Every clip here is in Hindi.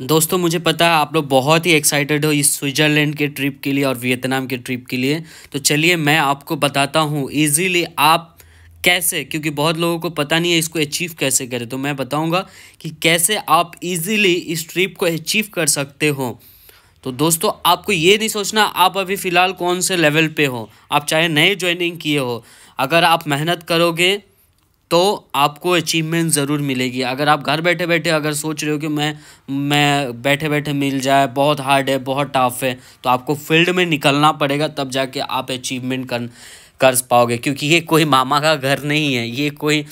दोस्तों मुझे पता है आप लोग बहुत ही एक्साइटेड हो इस स्विट्ज़रलैंड के ट्रिप के लिए और वियतनाम के ट्रिप के लिए तो चलिए मैं आपको बताता हूँ ईजीली आप कैसे क्योंकि बहुत लोगों को पता नहीं है इसको अचीव कैसे करें तो मैं बताऊंगा कि कैसे आप इजीली इस ट्रिप को अचीव कर सकते हो तो दोस्तों आपको ये नहीं सोचना आप अभी फ़िलहाल कौन से लेवल पे हो आप चाहे नए ज्वाइनिंग किए हो अगर आप मेहनत करोगे तो आपको अचीवमेंट ज़रूर मिलेगी अगर आप घर बैठे बैठे अगर सोच रहे हो कि मैं मैं बैठे बैठे मिल जाए बहुत हार्ड है बहुत टफ है तो आपको फील्ड में निकलना पड़ेगा तब जाके आप अचीवमेंट कर कर पाओगे क्योंकि ये कोई मामा का घर नहीं है ये कोई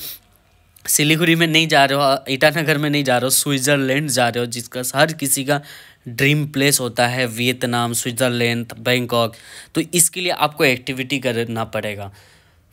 सिलीगुड़ी में नहीं जा रहे हो ईटानगर में नहीं जा रहे हो स्विट्ज़रलैंड जा रहे हो जिसका हर किसी का ड्रीम प्लेस होता है वियतनाम स्विट्ज़रलैंड बैंकॉक तो इसके लिए आपको एक्टिविटी करना पड़ेगा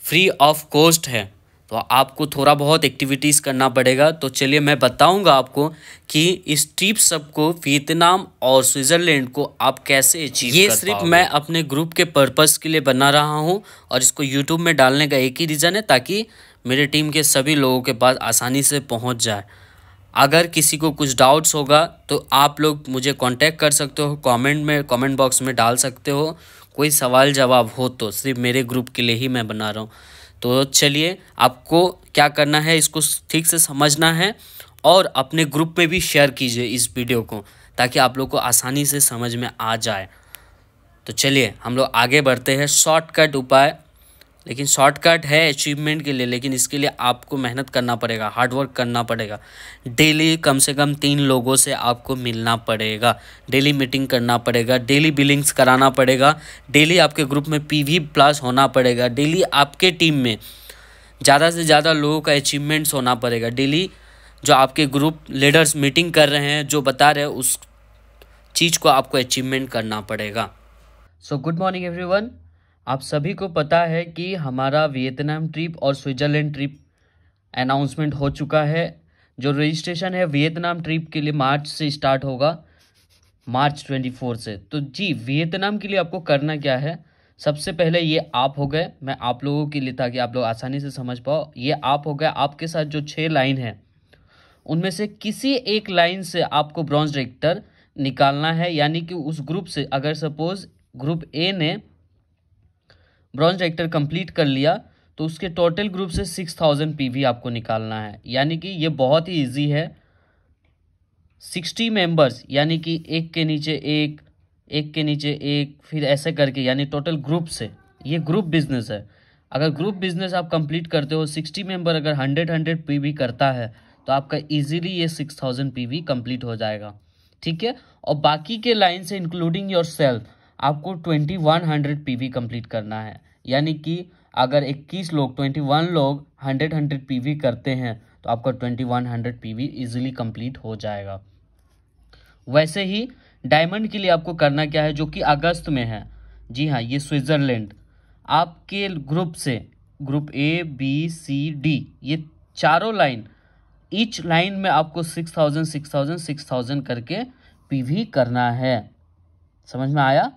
फ्री ऑफ कॉस्ट है तो आपको थोड़ा बहुत एक्टिविटीज़ करना पड़ेगा तो चलिए मैं बताऊंगा आपको कि इस ट्रिप सबको वियतनाम और स्विट्ज़रलैंड को आप कैसे अचीव ये सिर्फ मैं अपने ग्रुप के पर्पस के लिए बना रहा हूँ और इसको यूट्यूब में डालने का एक ही रीज़न है ताकि मेरे टीम के सभी लोगों के पास आसानी से पहुँच जाए अगर किसी को कुछ डाउट्स होगा तो आप लोग मुझे कांटेक्ट कर सकते हो कमेंट में कमेंट बॉक्स में डाल सकते हो कोई सवाल जवाब हो तो सिर्फ मेरे ग्रुप के लिए ही मैं बना रहा हूँ तो चलिए आपको क्या करना है इसको ठीक से समझना है और अपने ग्रुप में भी शेयर कीजिए इस वीडियो को ताकि आप लोग को आसानी से समझ में आ जाए तो चलिए हम लोग आगे बढ़ते हैं शॉर्टकट उपाय लेकिन शॉर्टकट है अचीवमेंट के लिए लेकिन इसके लिए आपको मेहनत करना पड़ेगा हार्डवर्क करना पड़ेगा डेली कम से कम तीन लोगों से आपको मिलना पड़ेगा डेली मीटिंग करना पड़ेगा डेली बिलिंग्स कराना पड़ेगा डेली आपके ग्रुप में वी प्लस होना पड़ेगा डेली आपके टीम में ज़्यादा से ज़्यादा लोगों का अचीवमेंट्स होना पड़ेगा डेली जो आपके ग्रुप लीडर्स मीटिंग कर रहे हैं जो बता रहे हैं उस चीज़ को आपको अचीवमेंट करना पड़ेगा सो गुड मॉर्निंग एवरीवन आप सभी को पता है कि हमारा वियतनाम ट्रिप और स्विट्ज़रलैंड ट्रिप अनाउंसमेंट हो चुका है जो रजिस्ट्रेशन है वियतनाम ट्रिप के लिए मार्च से स्टार्ट होगा मार्च ट्वेंटी फोर से तो जी वियतनाम के लिए आपको करना क्या है सबसे पहले ये आप हो गए मैं आप लोगों के लिए ताकि आप लोग आसानी से समझ पाओ ये आप हो गए आपके साथ जो छः लाइन है उनमें से किसी एक लाइन से आपको ब्रॉन्ज रेक्टर निकालना है यानी कि उस ग्रुप से अगर सपोज ग्रुप ए ने ब्रॉन्ज एक्टर कंप्लीट कर लिया तो उसके टोटल ग्रुप से सिक्स थाउजेंड पी आपको निकालना है यानी कि ये बहुत ही ईजी है सिक्सटी मेंबर्स यानी कि एक के नीचे एक एक के नीचे एक फिर ऐसे करके यानी टोटल ग्रुप से ये ग्रुप बिजनेस है अगर ग्रुप बिजनेस आप कंप्लीट करते हो सिक्सटी मेंबर अगर हंड्रेड हंड्रेड पी करता है तो आपका इजीली ये सिक्स थाउजेंड पी कंप्लीट हो जाएगा ठीक है और बाकी के लाइन से इंक्लूडिंग योर सेल्फ आपको twenty one hundred P V complete करना है यानी कि अगर इक्कीस लोग ट्वेंटी वन लोग हंड्रेड हंड्रेड पी वी करते हैं तो आपका twenty one hundred P V easily complete हो जाएगा वैसे ही डायमंड के लिए आपको करना क्या है जो कि अगस्त में है जी हाँ ये स्विट्ज़रलैंड आपके ग्रुप से group A B C D ये चारों लाइन ईच लाइन में आपको six thousand six thousand six thousand करके पीवी करना है समझ में आया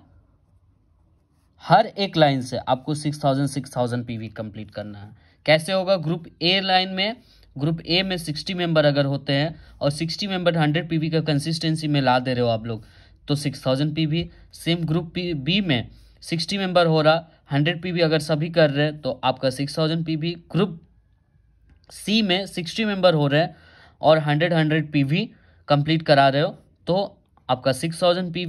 हर एक लाइन से आपको six thousand six thousand P complete करना है कैसे होगा ग्रुप ए लाइन में ग्रुप ए में सिक्सटी मेंबर अगर होते हैं और सिक्सटी मेंबर हंड्रेड पी का कंसिस्टेंसी में ला दे रहे हो आप लोग तो six thousand P same group B में सिक्सटी मेंबर हो रहा हंड्रेड पी अगर सभी कर रहे हैं तो आपका six thousand P group C में सिक्सटी मेंबर हो रहे हैं और हंड्रेड हंड्रेड पी कंप्लीट करा रहे हो तो आपका six thousand P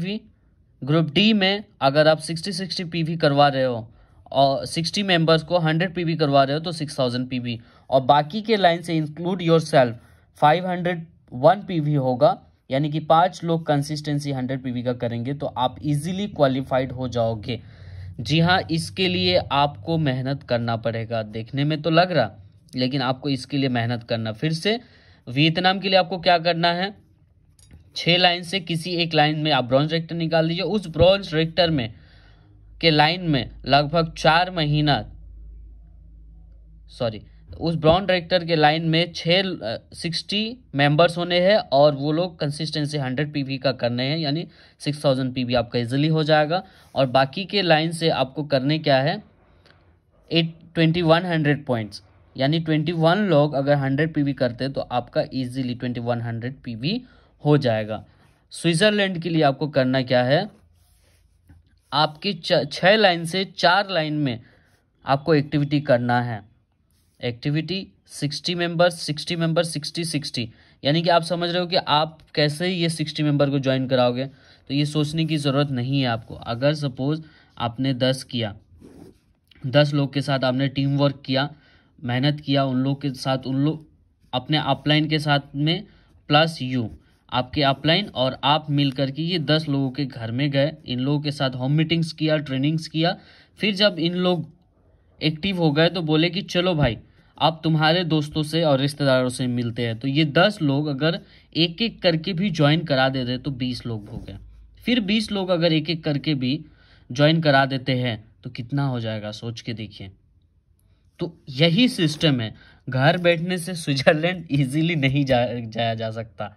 group D में अगर आप 60 60 पीवी करवा रहे हो और 60 मेंबर्स को 100 पीवी करवा रहे हो तो 6000 पीवी और बाकी के लाइन से include yourself five hundred one PV होगा यानी कि पांच लोग कंसिस्टेंसी हंड्रेड पीवी का करेंगे तो आप इजीली क्वालिफाइड हो जाओगे जी हाँ इसके लिए आपको मेहनत करना पड़ेगा देखने में तो लग रहा लेकिन आपको इसके लिए मेहनत करना फिर से वियतनाम के लिए आपको क्या करना है छः लाइन से किसी एक लाइन में आप ब्रॉन्ज रेक्टर निकाल दीजिए उस ब्रॉन्ज रेक्टर में के लाइन में लगभग चार महीना सॉरी उस ब्रॉन्ज रेक्टर के लाइन में छः सिक्सटी मेंबर्स होने हैं और वो लोग कंसिस्टेंसी हंड्रेड पीवी का करने हैं यानी सिक्स थाउजेंड पी आपका इजिली हो जाएगा और बाकी के लाइन से आपको करने क्या है at twenty one hundred points यानी ट्वेंटी वन लोग अगर हंड्रेड पीवी करते तो आपका easily twenty one hundred P हो जाएगा स्विट्ज़रलैंड के लिए आपको करना क्या है आपकी छः लाइन से चार लाइन में आपको एक्टिविटी करना है activity sixty member sixty member sixty sixty यानी कि आप समझ रहे हो कि आप कैसे ये सिक्सटी मेंबर को ज्वाइन कराओगे तो ये सोचने की ज़रूरत नहीं है आपको अगर सपोज़ आपने दस किया दस लोग के साथ आपने टीम वर्क किया मेहनत किया उन लोग के साथ उन लोग अपने अपलाइन के साथ में प्लस यू आपके अपलाइन और आप मिल करके ये दस लोगों के घर में गए इन लोगों के साथ होम मीटिंग्स किया ट्रेनिंग्स किया फिर जब इन लोग एक्टिव हो गए तो बोले कि चलो भाई आप तुम्हारे दोस्तों से और रिश्तेदारों से मिलते हैं तो ये दस लोग अगर एक एक करके भी ज्वाइन करा देते तो बीस लोग हो गए फिर बीस लोग अगर एक एक करके भी ज्वाइन करा देते हैं तो कितना हो जाएगा सोच के देखिए तो यही सिस्टम है घर बैठने से स्विट्जरलैंड इजीली नहीं जा, जाया जा सकता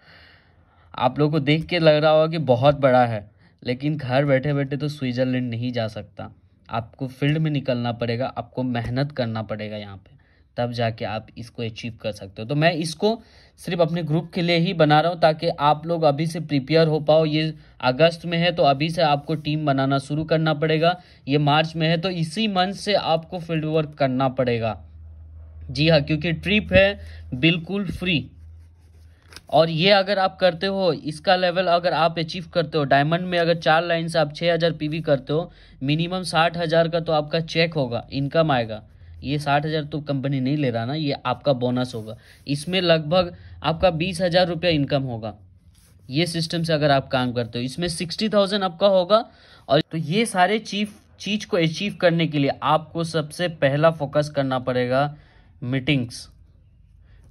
आप लोगों को देख के लग रहा होगा कि बहुत बड़ा है लेकिन घर बैठे बैठे तो स्विट्ज़रलैंड नहीं जा सकता आपको फील्ड में निकलना पड़ेगा आपको मेहनत करना पड़ेगा यहाँ पे तब जाके आप इसको अचीव कर सकते हो तो मैं इसको सिर्फ अपने ग्रुप के लिए ही बना रहा हूँ ताकि आप लोग अभी से प्रिपेयर हो पाओ ये अगस्त में है तो अभी से आपको टीम बनाना शुरू करना पड़ेगा ये मार्च में है तो इसी मंथ से आपको फील्ड वर्क करना पड़ेगा जी हाँ क्योंकि ट्रिप है बिल्कुल फ्री और ये अगर आप करते हो इसका लेवल अगर आप अचीव करते हो डायमंड में अगर चार लाइन से आप छः हज़ार पी करते हो मिनिमम साठ हज़ार का तो आपका चेक होगा इनकम आएगा ये साठ हज़ार तो कंपनी नहीं ले रहा ना ये आपका बोनस होगा इसमें लगभग आपका बीस हज़ार रुपया इनकम होगा ये सिस्टम से अगर आप काम करते हो इसमें सिक्सटी थाउजेंड आपका होगा और तो ये सारे चीफ चीज़ को अचीव करने के लिए आपको सबसे पहला फोकस करना पड़ेगा मीटिंग्स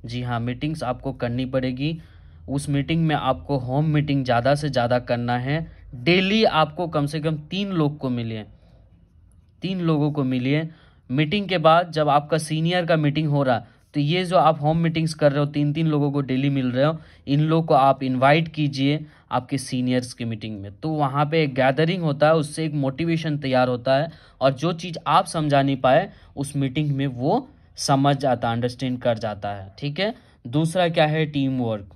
जी हाँ मीटिंग्स आपको करनी पड़ेगी उस मीटिंग में आपको होम मीटिंग ज़्यादा से ज़्यादा करना है डेली आपको कम से कम तीन लोग को मिलिए तीन लोगों को मिलिए मीटिंग के बाद जब आपका सीनियर का मीटिंग हो रहा तो ये जो आप होम मीटिंग्स कर रहे हो तीन तीन लोगों को डेली मिल रहे हो इन लोग को आप इनवाइट कीजिए आपके सीनियर्स की मीटिंग में तो वहाँ पे एक गैदरिंग होता है उससे एक मोटिवेशन तैयार होता है और जो चीज़ आप समझा नहीं पाए उस मीटिंग में वो समझ जाता अंडरस्टैंड कर जाता है ठीक है दूसरा क्या है टीम वर्क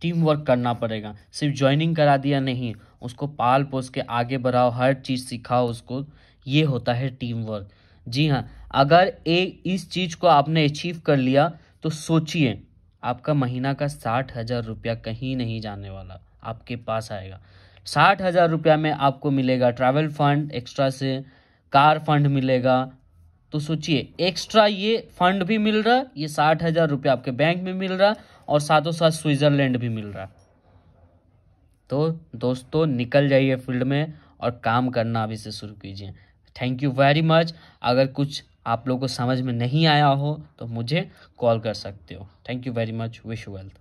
टीम वर्क करना पड़ेगा सिर्फ ज्वाइनिंग करा दिया नहीं उसको पाल पोस के आगे बढ़ाओ हर चीज़ सिखाओ उसको ये होता है टीम वर्क जी हाँ अगर ए इस चीज़ को आपने अचीव कर लिया तो सोचिए आपका महीना का साठ हज़ार रुपया कहीं नहीं जाने वाला आपके पास आएगा साठ हज़ार रुपया में आपको मिलेगा ट्रैवल फंड एक्स्ट्रा से कार फंड मिलेगा तो सोचिए एक्स्ट्रा ये फंड भी मिल रहा ये साठ हजार रुपये आपके बैंक में मिल रहा और साथों साथ स्विट्जरलैंड भी मिल रहा तो दोस्तों निकल जाइए फील्ड में और काम करना अभी से शुरू कीजिए थैंक यू वेरी मच अगर कुछ आप लोग को समझ में नहीं आया हो तो मुझे कॉल कर सकते हो thank you very much wish wealth